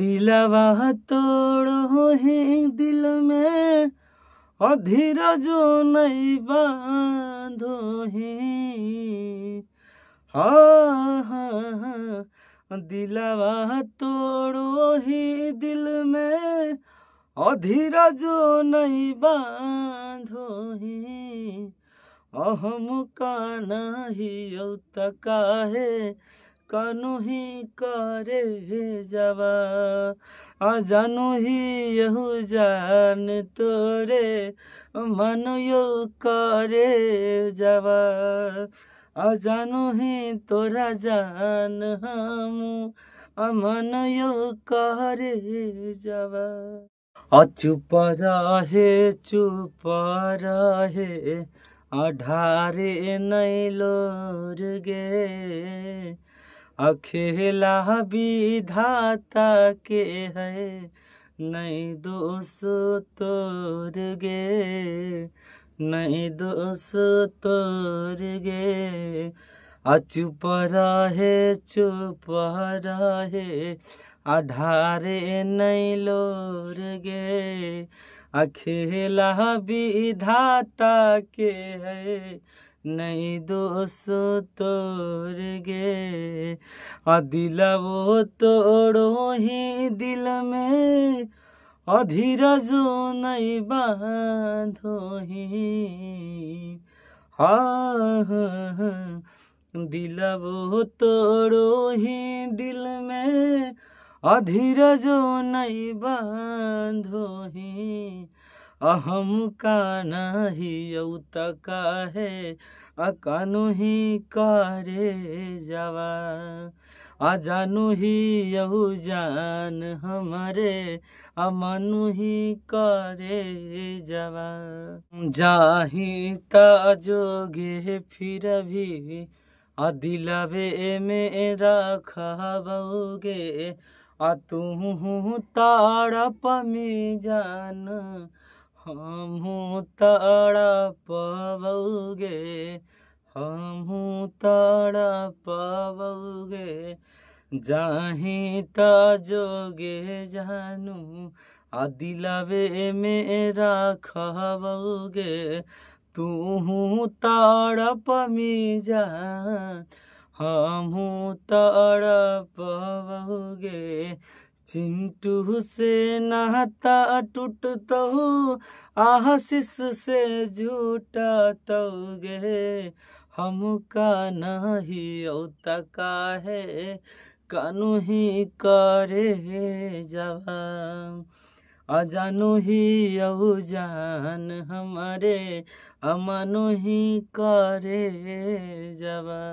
दिलवा तोड़ हो दिल में अधीर जो नहीं बांधो है हाँ हाँ हाँ दिलवा तोड़ो ही दिल में अधीर जो नहीं बांधो है अहम का नहीं काहे কানুহি করে যাবা আজানুহি ইহু জান তোরে মানুয় করে যাবা अजानु तोरा जान हम अमन यो करे जावा अचुप रहे चुप रहे अढारे नै लोर गे अखेला विधाता के है नहीं दोष तोर गे नहीं दोष तोर गे आ अचुप रहे चुप रहे अढारे नहीं लोर गे अकेला विधाता के है नहीं दोसो तोर गे आ दिला वो तोड़ो ही दिल में অধীরজ নাই বাঁধহি দিলাব তোড়ি দিল মে অধীরজ নাই বাঁধহি अहम का नही अवत का है अकानु ही कारे जावा अजानु ही यहु जान हमारे अमानु ही कारे जावा जाही जोगे फिर भी अदिलावे में रखा आ अतू तारा पमी जान हमू तड़पबौगे हमू तड़पबौगे जाही त जानू आ मेरा में रखबौगे तूहू तड़प मिजान हमू तड़पबौगे चिंटू से नहाता टूटता तो आशीष से झूठा तो गे हमका नही औता का है कानू ही करे जवा अजानु ही औ जान हमारे अमानु ही करे जवा